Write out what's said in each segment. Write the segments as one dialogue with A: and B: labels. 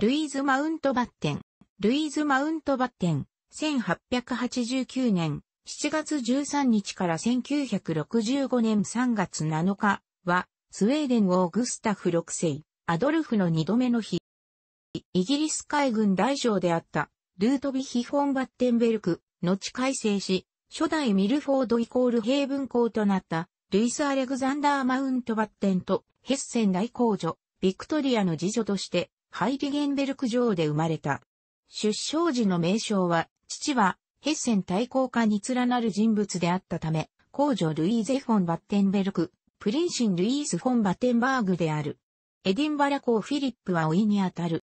A: ルイーズ・マウントバッテン。ルイーズ・マウントバッテン、1889年7月13日から1965年3月7日は、スウェーデン王グスタフ6世、アドルフの2度目の日。イギリス海軍大将であった、ルートビヒ・フォン・バッテンベルク、後改正し、初代ミルフォードイコール平文校となった、ルイス・アレグザンダー・マウントバッテンと、ヘッセン大公女、ビクトリアの次女として、ハイリゲンベルク城で生まれた。出生時の名称は、父は、ヘッセン対抗下に連なる人物であったため、公女ルイーゼ・フォン・バッテンベルク、プリンシン・ルイース・フォン・バッテンバーグである。エディンバラ公フィリップはいにあたる。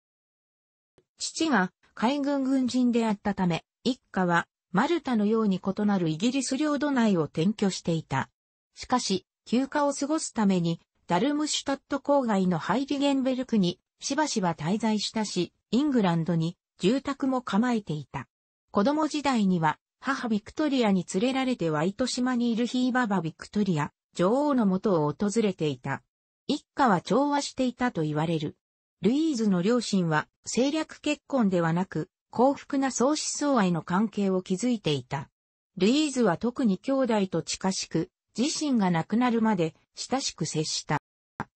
A: 父が海軍軍人であったため、一家はマルタのように異なるイギリス領土内を転居していた。しかし、休暇を過ごすために、ダルムシュタット郊外のハイリゲンベルクにしばしば滞在したし、イングランドに住宅も構えていた。子供時代には、母ビクトリアに連れられてイト島にいるヒーババビクトリア、女王のもとを訪れていた。一家は調和していたと言われる。ルイーズの両親は政略結婚ではなく、幸福な相思相愛の関係を築いていた。ルイーズは特に兄弟と近しく、自身が亡くなるまで親しく接した。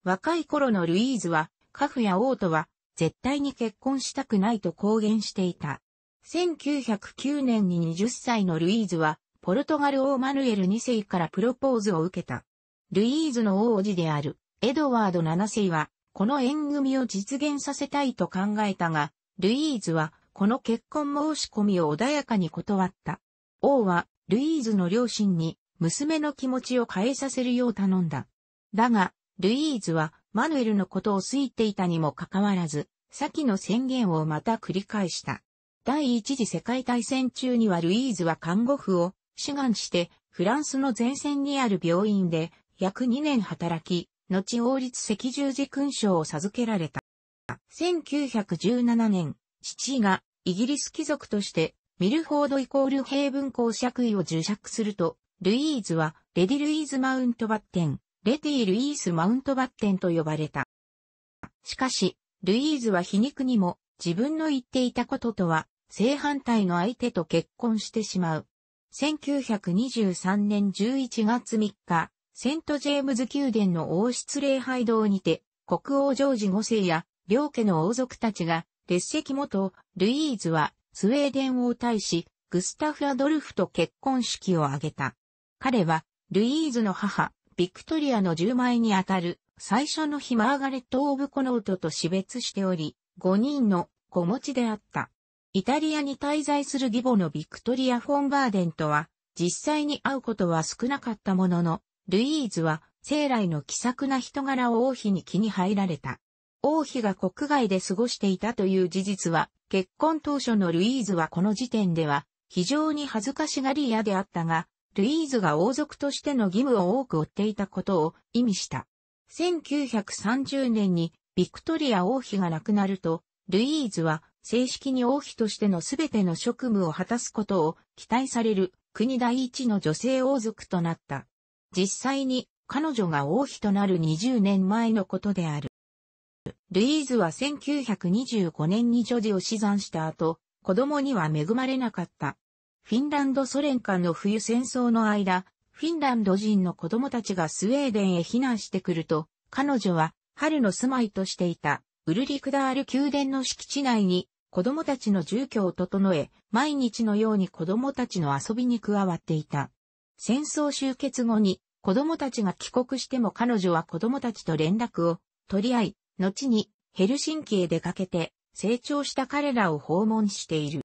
A: 若い頃のルイーズはカフや王とは、絶対に結婚したくないと公言していた。1909年に20歳のルイーズは、ポルトガル王マヌエル2世からプロポーズを受けた。ルイーズの王子である、エドワード7世は、この縁組を実現させたいと考えたが、ルイーズは、この結婚申し込みを穏やかに断った。王は、ルイーズの両親に、娘の気持ちを変えさせるよう頼んだ。だが、ルイーズは、マヌエルのことを好いていたにもかかわらず、先の宣言をまた繰り返した。第一次世界大戦中にはルイーズは看護婦を志願して、フランスの前線にある病院で約2年働き、後王立赤十字勲章を授けられた。1917年、父がイギリス貴族としてミルフォードイコール平文公爵位を受爵すると、ルイーズはレディ・ルイーズ・マウントバッテン、レティ・ルイース・マウントバッテンと呼ばれた。しかし、ルイーズは皮肉にも自分の言っていたこととは正反対の相手と結婚してしまう。1923年11月3日、セント・ジェームズ宮殿の王室礼拝堂にて、国王ジョージ5世や両家の王族たちが列席元、ルイーズはスウェーデン王太子、グスタフ・アドルフと結婚式を挙げた。彼は、ルイーズの母、ビクトリアの10枚にあたる最初のヒマーガレット・オブ・コノートと死別しており、5人の子持ちであった。イタリアに滞在する義母のビクトリア・フォン・バーデンとは、実際に会うことは少なかったものの、ルイーズは、生来の気さくな人柄を王妃に気に入られた。王妃が国外で過ごしていたという事実は、結婚当初のルイーズはこの時点では、非常に恥ずかしがり屋であったが、ルイーズが王族としての義務を多く負っていたことを意味した。1930年にビクトリア王妃が亡くなると、ルイーズは正式に王妃としての全ての職務を果たすことを期待される国第一の女性王族となった。実際に彼女が王妃となる20年前のことである。ルイーズは1925年に女児を死産した後、子供には恵まれなかった。フィンランドソ連間の冬戦争の間、フィンランド人の子供たちがスウェーデンへ避難してくると、彼女は春の住まいとしていたウルリクダール宮殿の敷地内に子供たちの住居を整え、毎日のように子供たちの遊びに加わっていた。戦争終結後に子供たちが帰国しても彼女は子供たちと連絡を取り合い、後にヘルシンキへ出かけて成長した彼らを訪問している。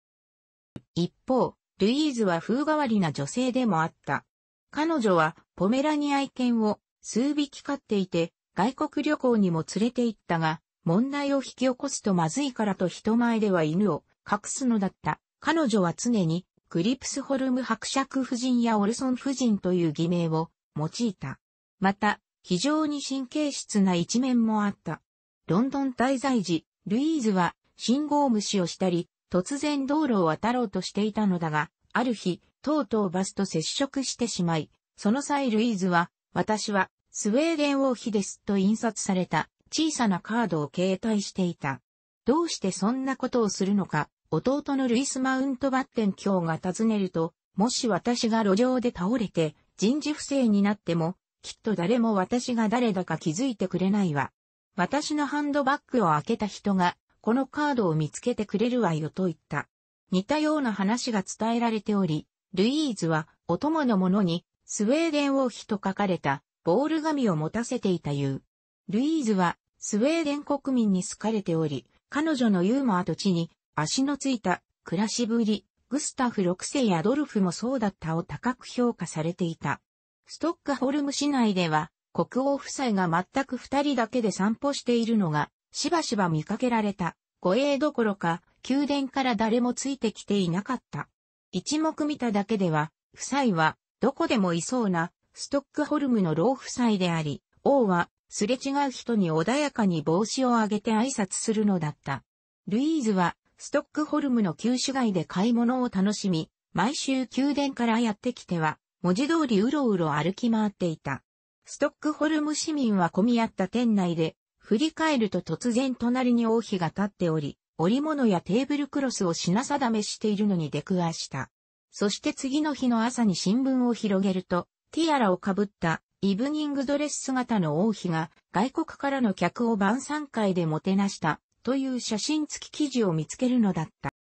A: 一方、ルイーズは風変わりな女性でもあった。彼女はポメラニア犬を数匹飼っていて、外国旅行にも連れて行ったが、問題を引き起こすとまずいからと人前では犬を隠すのだった。彼女は常にクリプスホルム伯爵夫人やオルソン夫人という偽名を用いた。また、非常に神経質な一面もあった。ロンドン滞在時、ルイーズは信号無視をしたり、突然道路を渡ろうとしていたのだが、ある日、とうとうバスと接触してしまい、その際ルイーズは、私は、スウェーデン王妃ですと印刷された小さなカードを携帯していた。どうしてそんなことをするのか、弟のルイス・マウントバッテン卿が尋ねると、もし私が路上で倒れて人事不正になっても、きっと誰も私が誰だか気づいてくれないわ。私のハンドバッグを開けた人がこのカードを見つけてくれるわよと言った。似たような話が伝えられており、ルイーズはお供の者にスウェーデン王妃と書かれたボール紙を持たせていた言う。ルイーズはスウェーデン国民に好かれており、彼女のユーモアと地に足のついた暮らしぶり、グスタフ6世やドルフもそうだったを高く評価されていた。ストックホルム市内では国王夫妻が全く二人だけで散歩しているのがしばしば見かけられた、護衛どころか、宮殿から誰もついてきていなかった。一目見ただけでは、夫妻は、どこでもいそうな、ストックホルムの老夫妻であり、王は、すれ違う人に穏やかに帽子をあげて挨拶するのだった。ルイーズは、ストックホルムの旧市街で買い物を楽しみ、毎週宮殿からやってきては、文字通りうろうろ歩き回っていた。ストックホルム市民は混み合った店内で、振り返ると突然隣に王妃が立っており、織物やテーブルクロスを品定めしているのに出くわした。そして次の日の朝に新聞を広げると、ティアラをかぶったイブニングドレス姿の王妃が外国からの客を晩餐会でもてなしたという写真付き記事を見つけるのだった。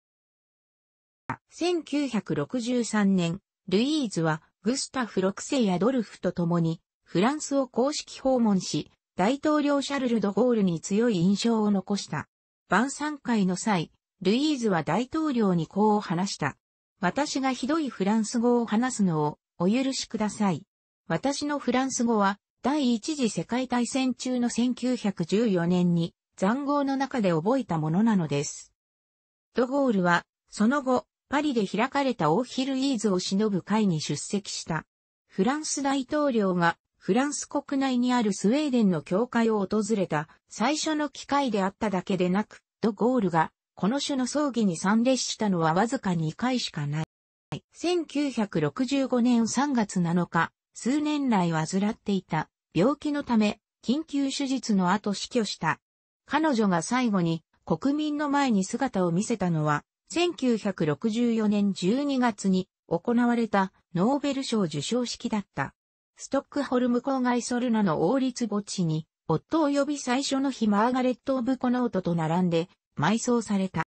A: 1963年、ルイーズはグスタフ6世やドルフと共にフランスを公式訪問し、大統領シャルル・ド・ゴールに強い印象を残した。晩餐会の際、ルイーズは大統領にこう話した。私がひどいフランス語を話すのをお許しください。私のフランス語は第一次世界大戦中の1914年に残号の中で覚えたものなのです。ドゴールはその後パリで開かれたオーヒルイーズを忍ぶ会に出席した。フランス大統領がフランス国内にあるスウェーデンの教会を訪れた最初の機会であっただけでなく、ドゴールがこの種の葬儀に参列したのはわずか2回しかない。1965年3月7日、数年来患っていた病気のため緊急手術の後死去した。彼女が最後に国民の前に姿を見せたのは、1964年12月に行われたノーベル賞受賞式だった。ストックホルム郊外ソルナの王立墓地に、夫及び最初の日マーガレット・オブ・コノートと並んで埋葬された。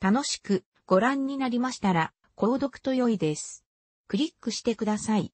A: 楽しくご覧になりましたら、購読と良いです。クリックしてください。